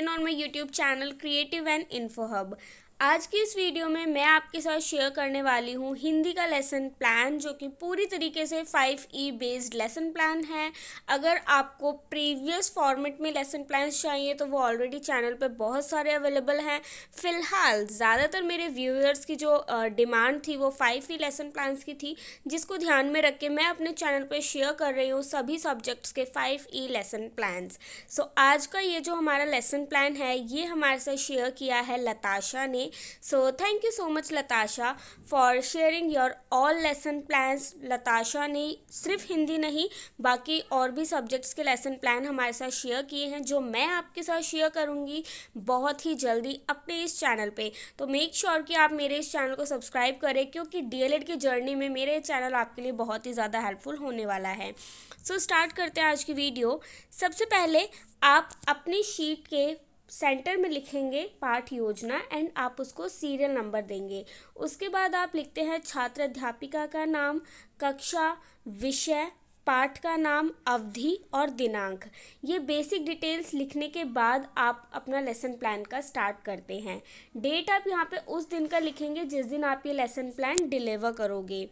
on my YouTube channel Creative and Info Hub. आज की इस वीडियो में मैं आपके साथ शेयर करने वाली हूँ हिंदी का लेसन प्लान जो कि पूरी तरीके से five E based lesson plan है अगर आपको प्रीवियस फॉर्मेट में लेसन प्लान चाहिए तो वो ऑलरेडी चैनल पे बहुत सारे अवेलेबल हैं फ़िलहाल ज़्यादातर मेरे व्यूअर्स की जो डिमांड थी वो फाइव ई लेसन प्लान्स की थी जिसको ध्यान में रख के मैं अपने चैनल पर शेयर कर रही हूँ सभी सब्जेक्ट्स के five E lesson plans so आज का ये जो हमारा लेसन प्लान है ये हमारे साथ शेयर किया है लताशा ने me. So thank you so much Latasha for sharing your all lesson plans. Latasha ने सिर्फ हिंदी नहीं बाकी और भी सब्जेक्ट्स के लेसन प्लान हमारे साथ शेयर किए हैं जो मैं आपके साथ शेयर करूँगी बहुत ही जल्दी अपने इस चैनल पर तो मेक श्योर sure कि आप मेरे इस चैनल को सब्सक्राइब करें क्योंकि डीएलएड की जर्नी में मेरे चैनल आपके लिए बहुत ही ज़्यादा हेल्पफुल होने वाला है सो so, स्टार्ट करते हैं आज की वीडियो सबसे पहले आप अपनी शीट के सेंटर में लिखेंगे पाठ योजना एंड आप उसको सीरियल नंबर देंगे उसके बाद आप लिखते हैं छात्र अध्यापिका का नाम कक्षा विषय पाठ का नाम अवधि और दिनांक ये बेसिक डिटेल्स लिखने के बाद आप अपना लेसन प्लान का स्टार्ट करते हैं डेट आप यहाँ पे उस दिन का लिखेंगे जिस दिन आप ये लेसन प्लान डिलीवर करोगे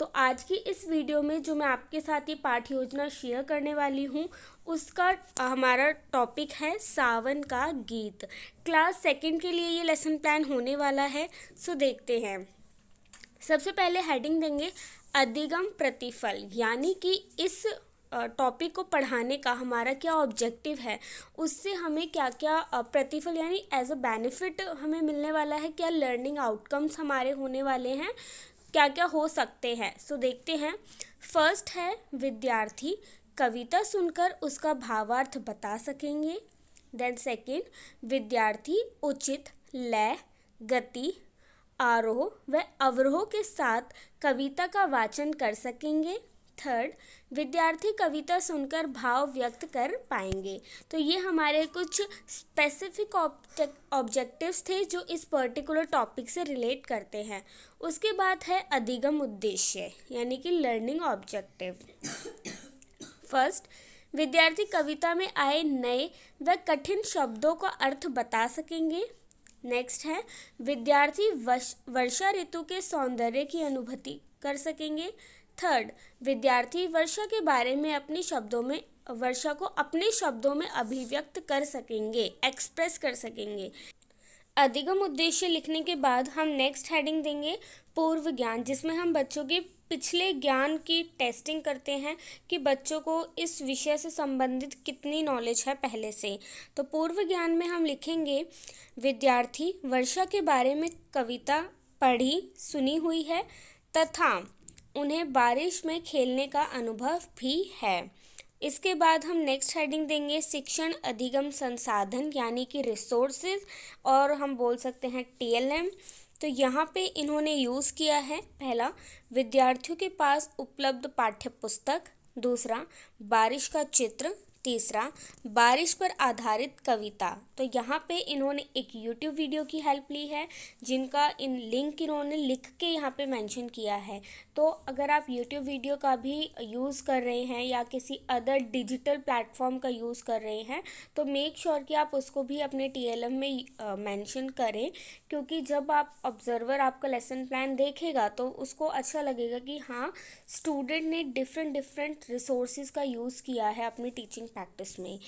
तो आज की इस वीडियो में जो मैं आपके साथ ये पाठ योजना शेयर करने वाली हूँ उसका हमारा टॉपिक है सावन का गीत क्लास सेकंड के लिए ये लेसन प्लान होने वाला है सो देखते हैं सबसे पहले हेडिंग देंगे अधिगम प्रतिफल यानी कि इस टॉपिक को पढ़ाने का हमारा क्या ऑब्जेक्टिव है उससे हमें क्या क्या प्रतिफल यानी एज अ बेनिफिट हमें मिलने वाला है क्या लर्निंग आउटकम्स हमारे होने वाले हैं क्या क्या हो सकते हैं सो so, देखते हैं फर्स्ट है विद्यार्थी कविता सुनकर उसका भावार्थ बता सकेंगे देन सेकेंड विद्यार्थी उचित लय गति आरोह व अवरोह के साथ कविता का वाचन कर सकेंगे थर्ड विद्यार्थी कविता सुनकर भाव व्यक्त कर पाएंगे तो ये हमारे कुछ स्पेसिफिक ऑब्जेक्टिव्स थे जो इस पर्टिकुलर टॉपिक से रिलेट करते हैं उसके बाद है अधिगम उद्देश्य यानी कि लर्निंग ऑब्जेक्टिव फर्स्ट विद्यार्थी कविता में आए नए व कठिन शब्दों का अर्थ बता सकेंगे नेक्स्ट है विद्यार्थी वर्षा ऋतु के सौंदर्य की अनुभूति कर सकेंगे थर्ड विद्यार्थी वर्षा के बारे में अपने शब्दों में वर्षा को अपने शब्दों में अभिव्यक्त कर सकेंगे एक्सप्रेस कर सकेंगे अधिगम उद्देश्य लिखने के बाद हम नेक्स्ट हेडिंग देंगे पूर्व ज्ञान जिसमें हम बच्चों के पिछले ज्ञान की टेस्टिंग करते हैं कि बच्चों को इस विषय से संबंधित कितनी नॉलेज है पहले से तो पूर्व ज्ञान में हम लिखेंगे विद्यार्थी वर्षा के बारे में कविता पढ़ी सुनी हुई है तथा उन्हें बारिश में खेलने का अनुभव भी है इसके बाद हम नेक्स्ट हेडिंग देंगे शिक्षण अधिगम संसाधन यानी कि रिसोर्सेज और हम बोल सकते हैं टीएलएम तो यहाँ पे इन्होंने यूज़ किया है पहला विद्यार्थियों के पास उपलब्ध पाठ्य पुस्तक दूसरा बारिश का चित्र तीसरा बारिश पर आधारित कविता तो यहाँ पे इन्होंने एक यूट्यूब वीडियो की हेल्प ली है जिनका इन लिंक इन्होंने लिख के यहाँ पे मेंशन किया है तो अगर आप यूट्यूब वीडियो का भी यूज़ कर रहे हैं या किसी अदर डिजिटल प्लेटफॉर्म का यूज़ कर रहे हैं तो मेक श्योर sure कि आप उसको भी अपने टी में मैंशन करें क्योंकि जब आप ऑब्ज़र्वर आपका लेसन प्लान देखेगा तो उसको अच्छा लगेगा कि हाँ स्टूडेंट ने डिफरेंट डिफरेंट रिसोर्सेज का यूज़ किया है अपनी टीचिंग प्रैक्टिस में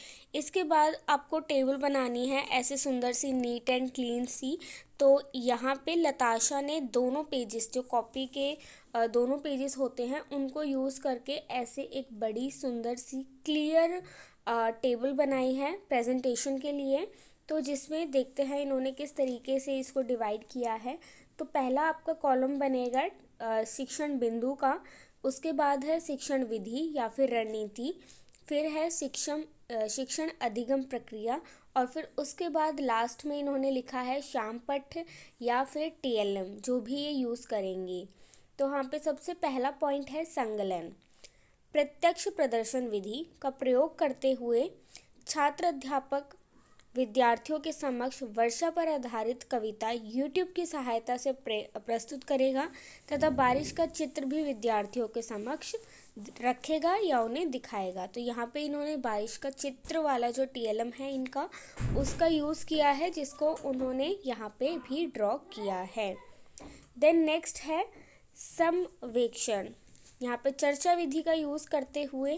इसके बाद आपको टेबल बनानी है ऐसे सुंदर सी नीट एंड क्लीन सी तो यहाँ पे लताशा ने दोनों पेजेस जो कॉपी के दोनों पेजेस होते हैं उनको यूज़ करके ऐसे एक बड़ी सुंदर सी क्लियर टेबल बनाई है प्रेजेंटेशन के लिए तो जिसमें देखते हैं इन्होंने किस तरीके से इसको डिवाइड किया है तो पहला आपका कॉलम बनेगा शिक्षण बिंदु का उसके बाद है शिक्षण विधि या फिर रणनीति फिर है शिक्षम शिक्षण अधिगम प्रक्रिया और फिर उसके बाद लास्ट में इन्होंने लिखा है श्याम पठ या फिर टीएलएम जो भी ये यूज़ करेंगे तो यहाँ पे सबसे पहला पॉइंट है संगलन प्रत्यक्ष प्रदर्शन विधि का प्रयोग करते हुए छात्र अध्यापक विद्यार्थियों के समक्ष वर्षा पर आधारित कविता YouTube की सहायता से प्रस्तुत करेगा तथा बारिश का चित्र भी विद्यार्थियों के समक्ष रखेगा या उन्हें दिखाएगा तो यहाँ पे इन्होंने बारिश का चित्र वाला जो टीएलएम है इनका उसका यूज़ किया है जिसको उन्होंने यहाँ पे भी ड्रॉ किया है देन नेक्स्ट है समवेक्षण यहाँ पे चर्चा विधि का यूज़ करते हुए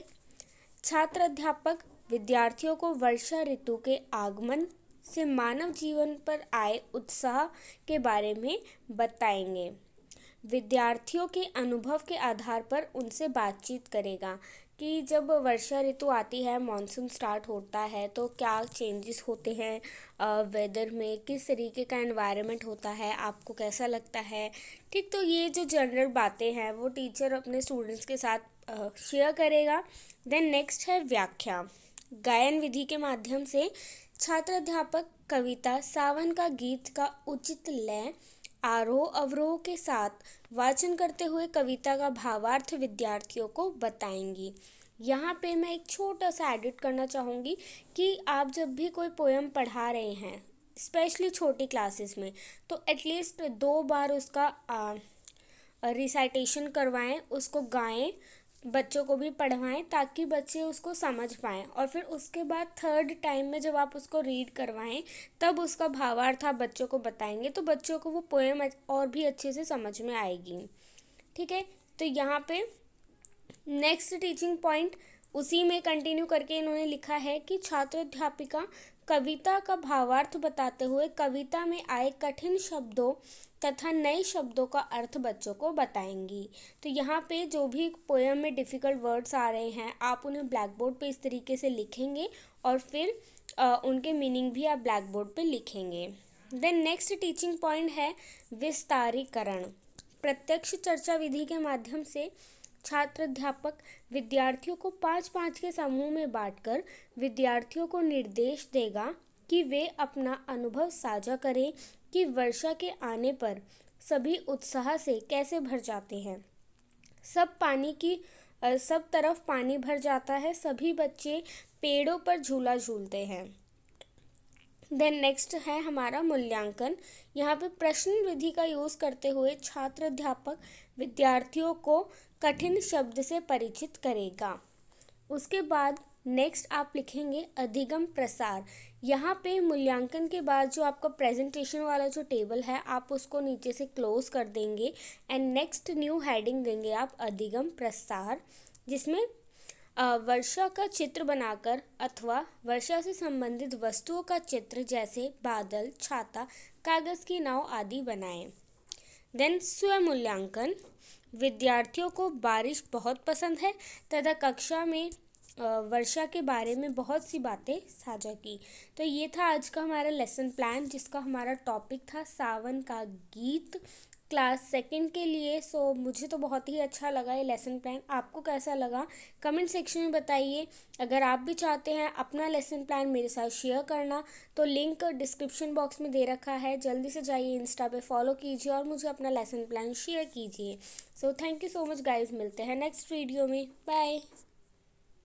छात्र अध्यापक विद्यार्थियों को वर्षा ऋतु के आगमन से मानव जीवन पर आए उत्साह के बारे में बताएंगे विद्यार्थियों के अनुभव के आधार पर उनसे बातचीत करेगा कि जब वर्षा ऋतु आती है मानसून स्टार्ट होता है तो क्या चेंजेस होते हैं वेदर में किस तरीके का एनवायरनमेंट होता है आपको कैसा लगता है ठीक तो ये जो जनरल बातें हैं वो टीचर अपने स्टूडेंट्स के साथ शेयर करेगा देन नेक्स्ट है व्याख्या गायन विधि के माध्यम से छात्र अध्यापक कविता सावन का गीत का उचित लय आरोह अवरोह के साथ वाचन करते हुए कविता का भावार्थ विद्यार्थियों को बताएंगी यहाँ पे मैं एक छोटा सा एडिट करना चाहूँगी कि आप जब भी कोई पोएम पढ़ा रहे हैं स्पेशली छोटी क्लासेस में तो एटलीस्ट दो बार उसका रिसाइटेशन करवाएं उसको गाएं बच्चों को भी पढ़वाएं ताकि बच्चे उसको समझ पाएँ और फिर उसके बाद थर्ड टाइम में जब आप उसको रीड करवाएं तब उसका भावार्थ आप बच्चों को बताएंगे तो बच्चों को वो पोएम और भी अच्छे से समझ में आएगी ठीक है तो यहाँ पे नेक्स्ट टीचिंग पॉइंट उसी में कंटिन्यू करके इन्होंने लिखा है कि छात्र अध्यापिका कविता का भावार्थ बताते हुए कविता में आए कठिन शब्दों तथा नए शब्दों का अर्थ बच्चों को बताएंगी तो यहाँ पे जो भी पोयम में डिफ़िकल्ट वर्ड्स आ रहे हैं आप उन्हें ब्लैक बोर्ड पर इस तरीके से लिखेंगे और फिर आ, उनके मीनिंग भी आप ब्लैक बोर्ड पर लिखेंगे देन नेक्स्ट टीचिंग पॉइंट है विस्तारीकरण प्रत्यक्ष चर्चा विधि के माध्यम से छात्र अध्यापक विद्यार्थियों को पाँच पाँच के समूह में बांटकर विद्यार्थियों को निर्देश देगा कि वे अपना अनुभव साझा करें कि वर्षा के आने पर सभी उत्साह से कैसे भर जाते हैं सब पानी की सब तरफ पानी भर जाता है सभी बच्चे पेड़ों पर झूला झूलते हैं देन नेक्स्ट है हमारा मूल्यांकन यहाँ पे प्रश्न विधि का यूज़ करते हुए छात्र अध्यापक विद्यार्थियों को कठिन शब्द से परिचित करेगा उसके बाद नेक्स्ट आप लिखेंगे अधिगम प्रसार यहाँ पे मूल्यांकन के बाद जो आपका प्रेजेंटेशन वाला जो टेबल है आप उसको नीचे से क्लोज कर देंगे एंड नेक्स्ट न्यू हेडिंग देंगे आप अधिगम प्रसार जिसमें वर्षा का चित्र बनाकर अथवा वर्षा से संबंधित वस्तुओं का चित्र जैसे बादल छाता कागज़ की नाव आदि बनाएं देन स्वमूल्यांकन विद्यार्थियों को बारिश बहुत पसंद है तथा कक्षा में वर्षा के बारे में बहुत सी बातें साझा की तो ये था आज का हमारा लेसन प्लान जिसका हमारा टॉपिक था सावन का गीत क्लास सेकंड के लिए सो मुझे तो बहुत ही अच्छा लगा ये लेसन प्लान आपको कैसा लगा कमेंट सेक्शन में बताइए अगर आप भी चाहते हैं अपना लेसन प्लान मेरे साथ शेयर करना तो लिंक डिस्क्रिप्शन बॉक्स में दे रखा है जल्दी से जाइए इंस्टा पे फॉलो कीजिए और मुझे अपना लेसन प्लान शेयर कीजिए so thank you so much guys मिलते हैं नेक्स्ट वीडियो में बाय